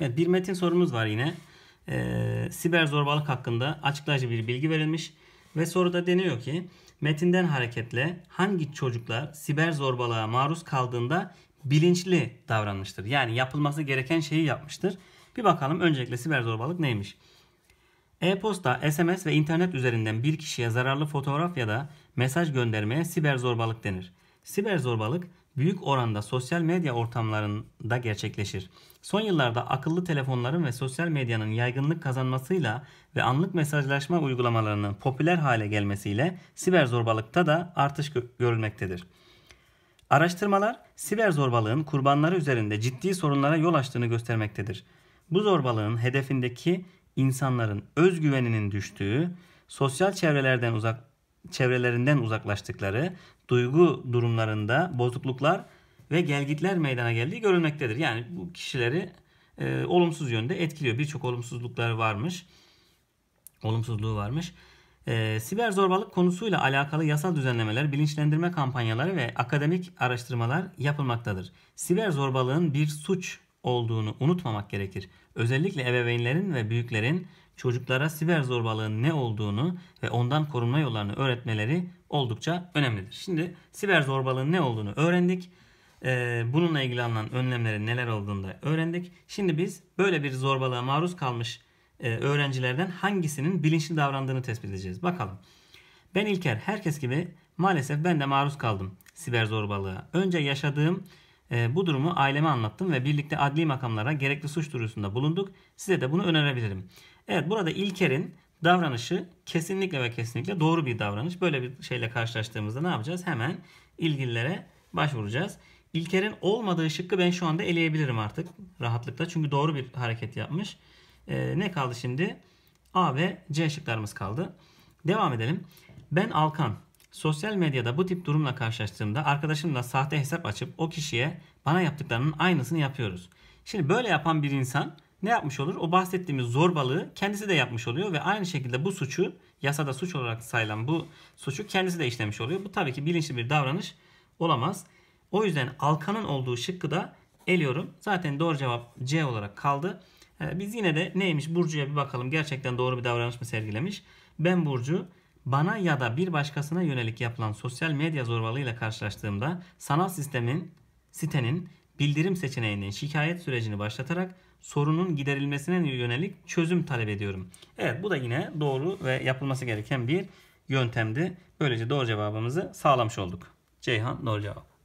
Evet, bir metin sorumuz var yine. Ee, siber zorbalık hakkında açıklayıcı bir bilgi verilmiş ve soruda deniyor ki metinden hareketle hangi çocuklar siber zorbalığa maruz kaldığında bilinçli davranmıştır? Yani yapılması gereken şeyi yapmıştır. Bir bakalım öncelikle siber zorbalık neymiş? E-posta, SMS ve internet üzerinden bir kişiye zararlı fotoğraf ya da mesaj göndermeye siber zorbalık denir. Siber zorbalık büyük oranda sosyal medya ortamlarında gerçekleşir. Son yıllarda akıllı telefonların ve sosyal medyanın yaygınlık kazanmasıyla ve anlık mesajlaşma uygulamalarının popüler hale gelmesiyle siber zorbalıkta da artış görülmektedir. Araştırmalar siber zorbalığın kurbanları üzerinde ciddi sorunlara yol açtığını göstermektedir. Bu zorbalığın hedefindeki insanların özgüveninin düştüğü, sosyal çevrelerden uzak çevrelerinden uzaklaştıkları, duygu durumlarında bozukluklar ve gelgitler meydana geldiği görülmektedir. Yani bu kişileri e, olumsuz yönde etkiliyor. Birçok olumsuzlukları varmış. Olumsuzluğu varmış. E, siber zorbalık konusuyla alakalı yasal düzenlemeler, bilinçlendirme kampanyaları ve akademik araştırmalar yapılmaktadır. Siber zorbalığın bir suç olduğunu unutmamak gerekir. Özellikle ebeveynlerin ve büyüklerin çocuklara siber zorbalığın ne olduğunu ve ondan korunma yollarını öğretmeleri oldukça önemlidir. Şimdi siber zorbalığın ne olduğunu öğrendik. Ee, bununla ilgili alınan önlemlerin neler olduğunu da öğrendik. Şimdi biz böyle bir zorbalığa maruz kalmış e, öğrencilerden hangisinin bilinçli davrandığını tespit edeceğiz. Bakalım. Ben İlker herkes gibi maalesef ben de maruz kaldım siber zorbalığa. Önce yaşadığım e, bu durumu aileme anlattım ve birlikte adli makamlara gerekli suç duyurusunda bulunduk. Size de bunu önerebilirim. Evet burada İlker'in davranışı kesinlikle ve kesinlikle doğru bir davranış. Böyle bir şeyle karşılaştığımızda ne yapacağız? Hemen ilgililere başvuracağız. İlker'in olmadığı şıkkı ben şu anda eleyebilirim artık rahatlıkla. Çünkü doğru bir hareket yapmış. Ee, ne kaldı şimdi? A ve C şıklarımız kaldı. Devam edelim. Ben Alkan. Sosyal medyada bu tip durumla karşılaştığımda arkadaşımla sahte hesap açıp o kişiye bana yaptıklarının aynısını yapıyoruz. Şimdi böyle yapan bir insan ne yapmış olur? O bahsettiğimiz zorbalığı kendisi de yapmış oluyor ve aynı şekilde bu suçu yasada suç olarak sayılan bu suçu kendisi de işlemiş oluyor. Bu tabii ki bilinçli bir davranış olamaz. O yüzden alkanın olduğu şıkkı da eliyorum. Zaten doğru cevap C olarak kaldı. Ee, biz yine de neymiş Burcu'ya bir bakalım. Gerçekten doğru bir davranış mı sergilemiş? Ben Burcu bana ya da bir başkasına yönelik yapılan sosyal medya zorbalığıyla karşılaştığımda sanal sistemin, sitenin bildirim seçeneğinden şikayet sürecini başlatarak sorunun giderilmesine yönelik çözüm talep ediyorum. Evet bu da yine doğru ve yapılması gereken bir yöntemdi. Böylece doğru cevabımızı sağlamış olduk. Ceyhan doğru cevap.